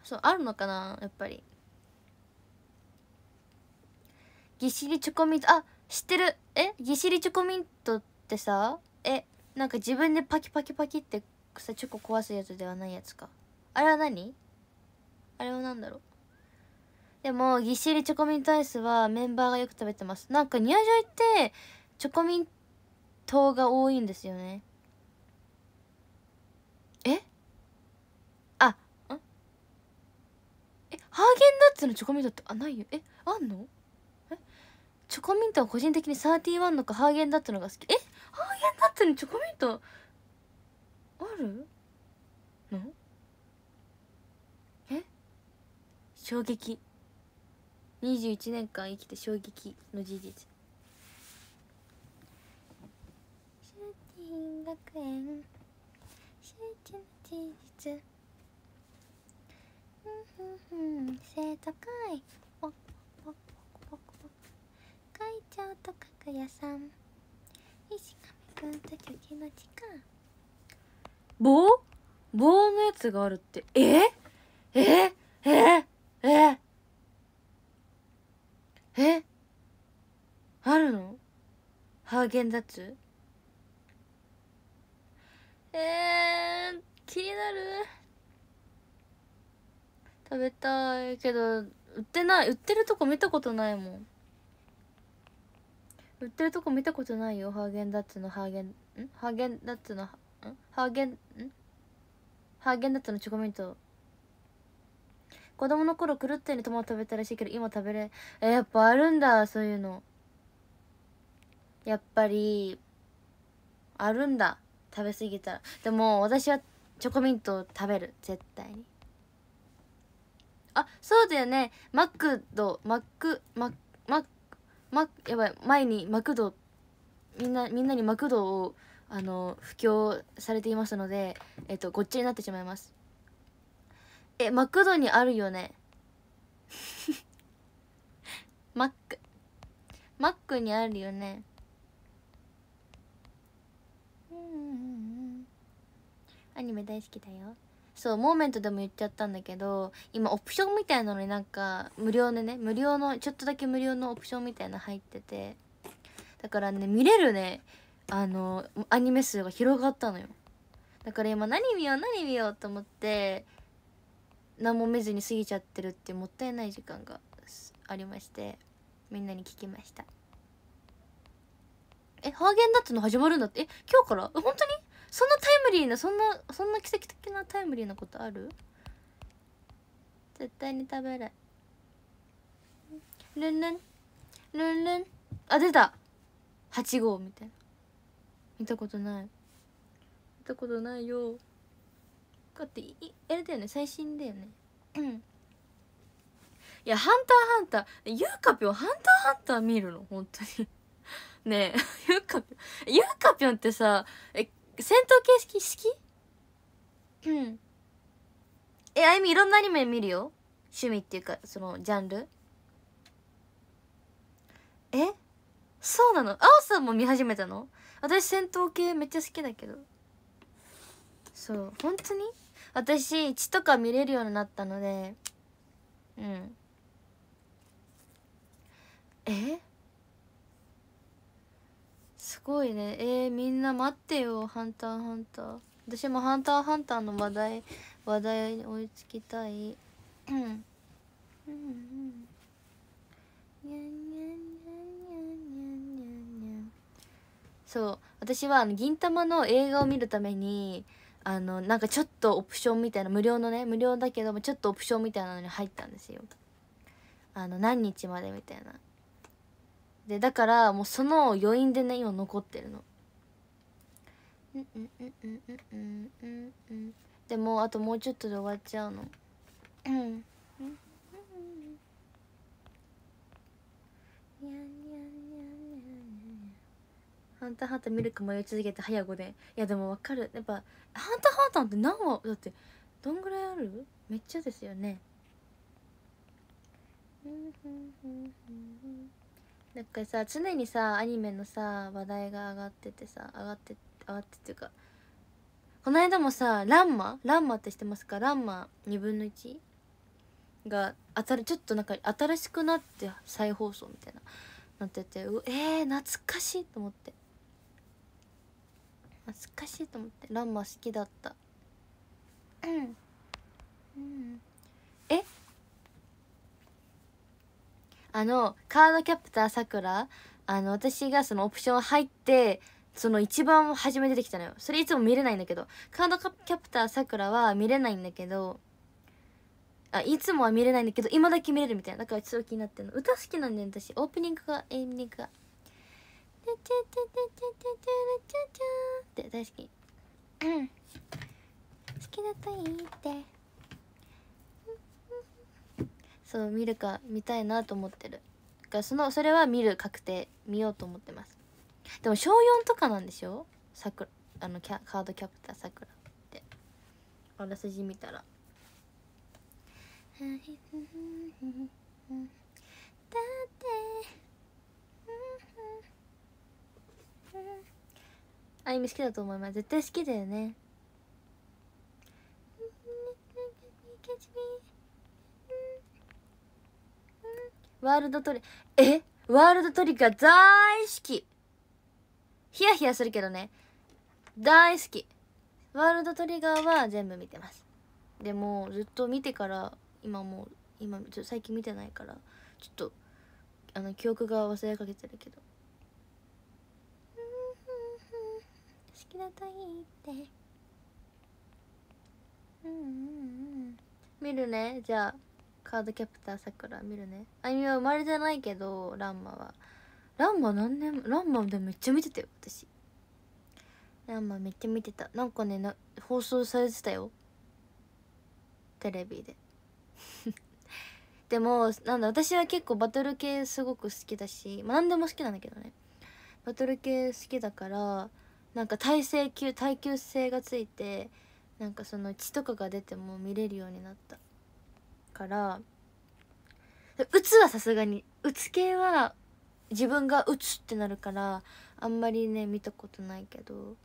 そうあるのかなやっぱりぎしりチョコミントあ知ってるえぎしりチョコミントってさなんか自分でパキパキパキってさチョコ壊すやつではないやつかあれは何あれは何だろうでもぎっしりチョコミントアイスはメンバーがよく食べてますなんかニアジョイってチョコミントが多いんですよねえあんえハーゲンダッツのチョコミントってあないよえあんのえチョコミントは個人的にサーティワンのかハーゲンダッツのが好きえハーゲンダッツにチョコミントあるのえ衝撃21年間生きて衝撃の事実学園周知の事実うんうんうん生徒会ポッポッポッポッッポポッ会長と角屋さん意識くんと貯金の地か棒棒のやつがあるってええええええあるのハーゲンダッツえー、気になる食べたいけど売ってない売ってるとこ見たことないもん売ってるとこ見たことないよハーゲンダッツのハーゲンんハーゲンダッツのハーゲンんハーゲンダッツのチョコミント子供の頃狂ったよにトマト食べたらしいけど今食べれえやっぱあるんだそういうのやっぱりあるんだ食べ過ぎたらでも私はチョコミントを食べる絶対にあそうだよねマックドマックマッマッま、やばい前にマクドみんなみんなにマクドをあの布教されていますので、えっと、ごっちになってしまいますえマクドにあるよね マックマックにあるよねアニメ大好きだよそうモーメントでも言っちゃったんだけど今オプションみたいなのになんか無料でね無料のちょっとだけ無料のオプションみたいな入っててだからね見れるねあのアニメ数が広がったのよだから今何見よう何見ようと思って何も見ずに過ぎちゃってるってもったいない時間がありましてみんなに聞きましたえハーゲンダッツの始まるんだってえ今日からえ本当にそんなタイムリーなそんなそんな奇跡的なタイムリーなことある絶対に食べなルンルンルンルンあ出た8号みたいな見たことない見たことないよだっていあれだよね最新だよねうんいや「ハンターハンター」ゆうかぴょん「ハンターハンター」見るの本当にねえゆうかぴょんゆうかぴょんってさえ戦闘形式好きうん。え、あゆみいろんなアニメ見るよ趣味っていうか、その、ジャンルえそうなのあおさんも見始めたの私戦闘系めっちゃ好きだけど。そう、本当に私、血とか見れるようになったので、うん。えすごいねえー、みんな待ってよ「ハンターハンター」私も「ハンターハンター」の話題話題に追いつきたいうんうんにんにゃんにゃんにゃんにゃんにゃんにゃんそう私は銀魂の映画を見るためにあのなんかちょっとオプションみたいな無料のね無料だけどもちょっとオプションみたいなのに入ったんですよあの何日までみたいなでだからもうその余韻でね今残ってるのでもあともうちょっとで終わっちゃうのハンターハンターミルク迷い続けて早5でいやでもわかるやっぱハンターハンターって何話だってどんぐらいあるめっちゃですよねうんふんふんふんんなんかさ常にさアニメのさ話題が上がっててさ上がって上がってっていうかこの間もさ「ランマ」「ランマ」って知ってますか「ランマ2分の 1? が当たるちょっとなんか新しくなって再放送みたいななっててうえー、懐かしいと思って懐かしいと思って「ランマ」好きだったうんうんあのカードキャプターさくらあの私がそのオプション入ってその一番初め出てきたのよそれいつも見れないんだけどカードキャプターさくらは見れないんだけどあいつもは見れないんだけど今だけ見れるみたいなだからちょっと気になってるの歌好きなんだよ私オープニングがエンディングが「って大好きうん好きだといいってそう見るか見たいなと思ってるがそのそれは見る確定見ようと思ってますでも小4とかなんでしょさくあのキャカードキャプターさくらってあらすじ見たらだってあゆみ好きだと思います絶対好きだよね c a ワールドトリえワールドトリガー大好きヒヤヒヤするけどね大好きワールドトリガーは全部見てますでもずっと見てから今もう今ちょ最近見てないからちょっとあの記憶が忘れかけてるけど好きだといいってうんうんうん見るねじゃあカードキャプターさくら見るねあゆみは生まれてないけどランマはランマ何年ランマでめっちゃ見てたよ私ランマめっちゃ見てたなんかねな放送されてたよテレビで でもなんだ私は結構バトル系すごく好きだし、まあ、何でも好きなんだけどねバトル系好きだからなんか耐性級耐久性がついてなんかその血とかが出ても見れるようになったから打つはさすがに打つ系は自分が打つってなるからあんまりね見たことないけど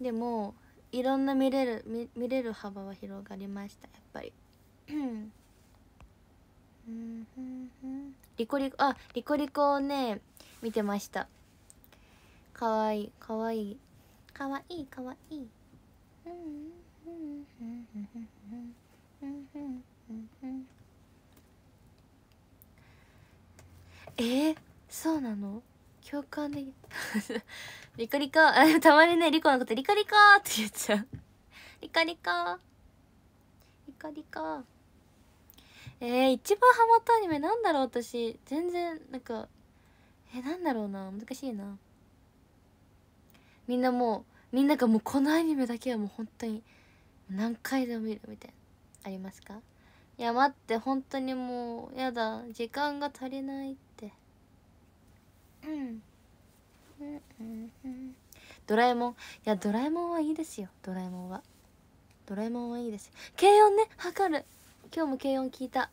でもいろんな見れる見見れる幅は広がりましたやっぱりリコリコあリコリコをね見てましたかわいいかわいいかわいいかわいいうんうんうんうんうんうんえー、そうなの共感で リカリカあ たまにねリコのこと「リカリカ!」って言っちゃうリカリカリカリカえー、一番ハマったアニメなんだろう私全然なんかえー、なんだろうな難しいなみんなもうみんながもうこのアニメだけはもう本当に何回でも見るみたいなありますかいや待って本当にもうやだ時間が足りないってうんうんうんうんドラえもんいやドラえもんはいいですよドラえもんはドラえもんはいいです軽音ね測る今日も軽音聞いた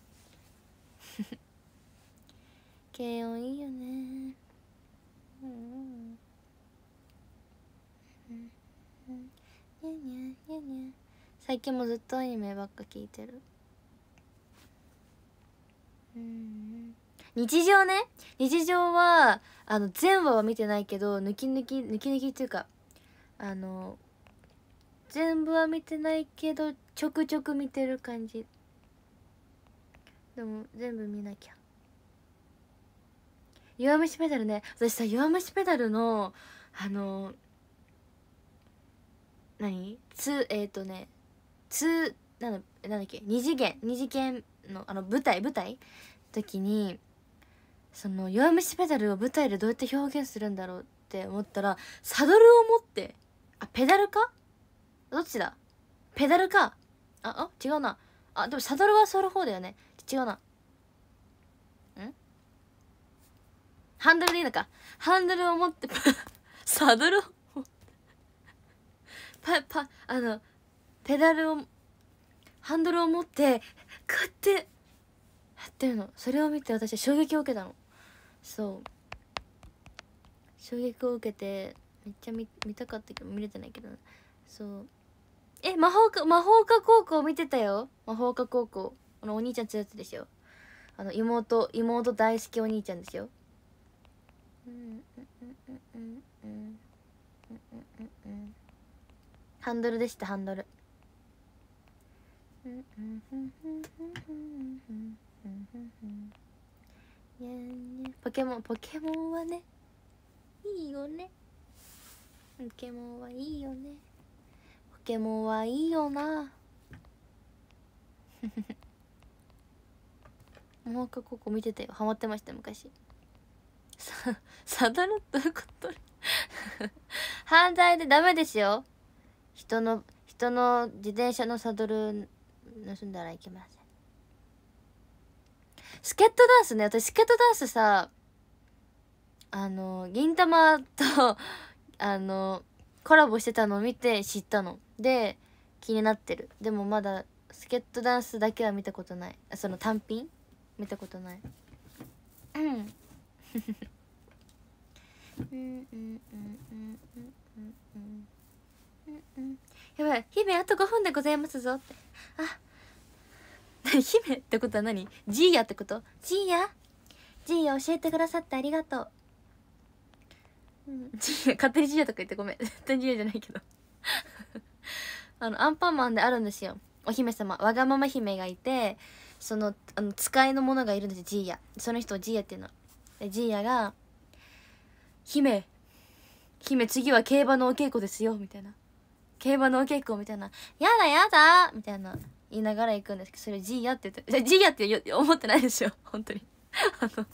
軽音いいよねうんうんうんにゃにゃにゃにゃ最近もずっとアニメばっか聞いてるうん日常ね日常はあの全話は見てないけど抜き抜き抜き抜きっていうかあの全部は見てないけどちょくちょく見てる感じでも全部見なきゃ弱虫ペダルね私さ弱虫ペダルのあの何つえっ、ー、とね通なんだなんだっけ二次元二次元のあの舞台舞台時にその弱虫ペダルを舞台でどうやって表現するんだろうって思ったらサドルを持ってあペダルかどっちだペダルかああ違うなあでもサドルはそる方だよね違うなんハンドルでいいのかハンドルを持って サドルをパパあのペダルをハンドルを持ってこうやってやってるのそれを見て私は衝撃を受けたのそう衝撃を受けてめっちゃ見たかったけど見れてないけどそうえ魔法科魔法科高校見てたよ魔法科高校あのお兄ちゃん強いやつですよあの妹妹大好きお兄ちゃんですようんうんうんうんうんうんうんうんうんハンドルでしたハンドルポケモンポケモンはねいいよねポケモンはいいよねポケモンはいいよなもう一回ここ見てたよハマってました昔さサダルどういうこと犯罪でダメですよ人の人の自転車のサドル盗んだらいけませんスケットダンスね私スケットダンスさあの銀玉と あのコラボしてたのを見て知ったので気になってるでもまだスケットダンスだけは見たことないその単品見たことないうんうんうんうんうんうんうんうんうんやばい姫あと5分でございますぞってあ 姫ってことは何ジーヤってことジーヤジーヤ教えてくださってありがとう。うん、ジーヤ、勝手にジーヤとか言ってごめん。絶対ジーヤじゃないけど あの、アンパンマンであるんですよ。お姫様。わがまま姫がいて、その、あの使いの者がいるんですよ、ジーヤ。その人をジーヤっていうの。で、ジーヤが、姫、姫次は競馬のお稽古ですよ、みたいな。競馬のお稽古みたいな。やだやだみたいな。言いながら行くんですけどそれジーヤって言ってジーヤって思ってないですよ 本当に あの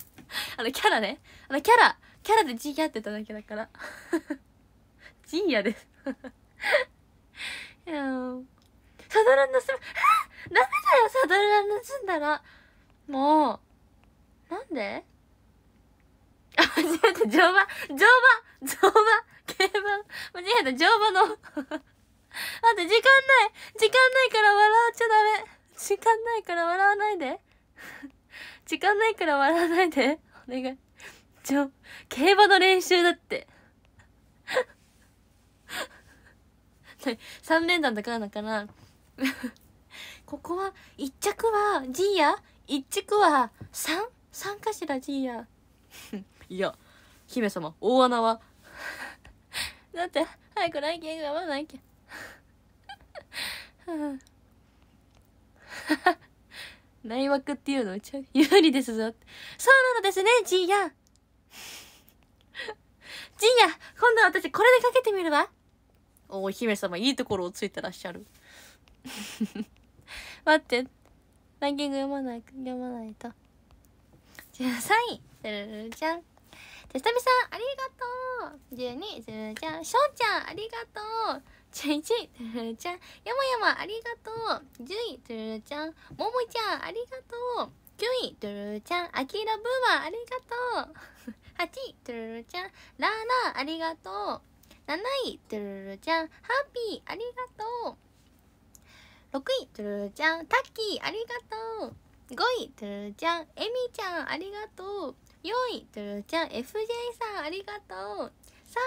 あのキャラねあのキャラキャラでジーヤって言っただけだからジーヤです いやサドル盗む ダメだよサドル盗んだらもうなんであ間違えた乗馬乗馬乗馬競馬間違えた乗馬のって、時間ない時間ないから笑っちゃダメ時間ないから笑わないで 時間ないから笑わないでお願い。ちょ、競馬の練習だって。3 連弾だからだかな ここは1着は G や1着は 3?3 かしら G やいや姫様大穴はだって早く来季が合わないけん 内枠っていうのちゃ有利ですぞそうなのですねじいやじいや今度は私これでかけてみるわおお姫様いいところをついてらっしゃる 待ってランキング読まない読まないと13位つるるちゃんてすたみさんありがとう12位つるるちゃんしょうちゃんありがとうちゃいちとルるちゃん。やまやま、ありがとう。10トゥルルちゃん。ももちゃん、ありがとう。9位、ゥルルちゃん。あきらぶーありがとう。8位、ゥルルちゃん。ラーラー、ありがとう。7 位、ゥルルちゃん。ハッピー、ありがとう。6位、ゥルルちゃん。タッキー、ありがとう。5位、ゥルルちゃん。エミちゃん、ありがとう。4位、とるルちゃん。FJ さん、ありがとう。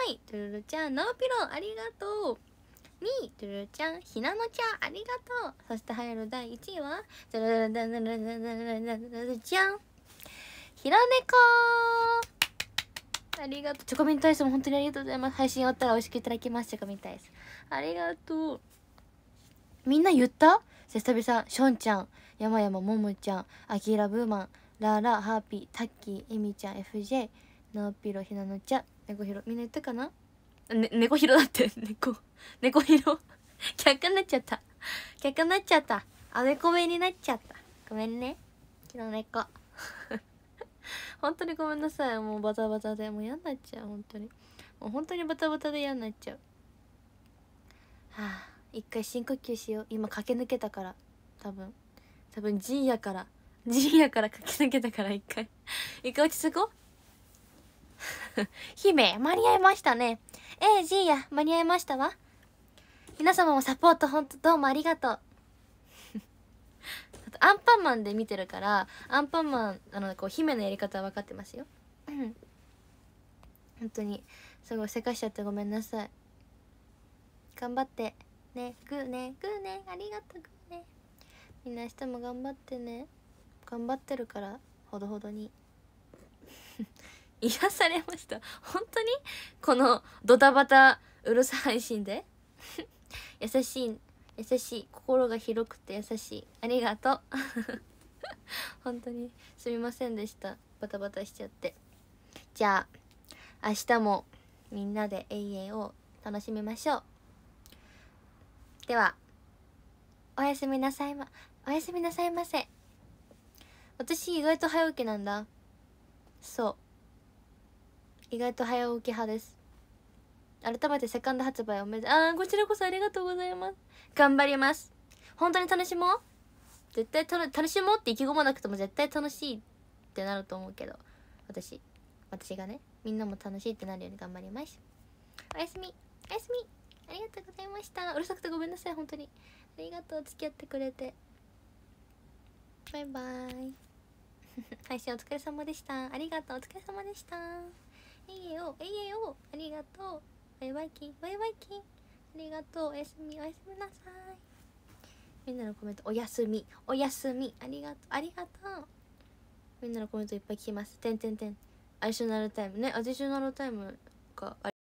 3位、ゥルルちゃん。ナオピロン、ありがとう。2位トゥルちゃんひなのちゃんありがとうそして入る第1位はトゥルルルルルルルルルちゃんひらねこありがとうチョコミントアイスも本当にありがとうございます配信終わったら美味しくいただきますチョコミントアイスありがとうみんな言ったせっさびさんしょんちゃんやまやまももちゃんあきらブーマンラーラハーピータッキーえみちゃん FJ なおぴろひなのちゃん猫ひろみんな言ったかなね猫ひろだって猫猫色 逆になっちゃった逆になっちゃったあめこめになっちゃったごめんね昨日猫 本当にごめんなさいもうバタバタでもう嫌になっちゃう本当にもう本当にバタバタで嫌になっちゃうはあ一回深呼吸しよう今駆け抜けたから多分多分ジンやからジンやから駆け抜けたから一回一回落ち着こう 姫間に合いましたねええジンや間に合いましたわ皆様もサポートほんとどうもありがとう あとアンパンマンで見てるからアンパンマンあのこう姫のやり方は分かってますよ 本当にすごいせかしちゃってごめんなさい頑張ってねグーねグーねありがとうグーねみんな明日も頑張ってね頑張ってるからほどほどに 癒されました本当にこのドタバタうるさ配信で 優しい優しい心が広くて優しいありがとう 本当にすみませんでしたバタバタしちゃってじゃあ明日もみんなで永遠を楽しみましょうではおやすみなさいまおやすみなさいませ私意外と早起きなんだそう意外と早起き派です改めてセカンド発売おめでああこちらこそありがとうございます頑張ります本当に楽しもう絶対楽しもうって意気込まなくても絶対楽しいってなると思うけど私私がねみんなも楽しいってなるように頑張りますおやすみおやすみありがとうございましたうるさくてごめんなさい本当にありがとう付き合ってくれてバイバーイ 配信お疲れ様でしたありがとうお疲れ様でしたえいえよえいえよありがとうワイワイキンワイワイキンありがとうおやすみおやすみなさいみんなのコメントおやすみおやすみありがとうありがとうみんなのコメントいっぱい聞きますてんてんてんアディショナルタイムねアディショナルタイムがあり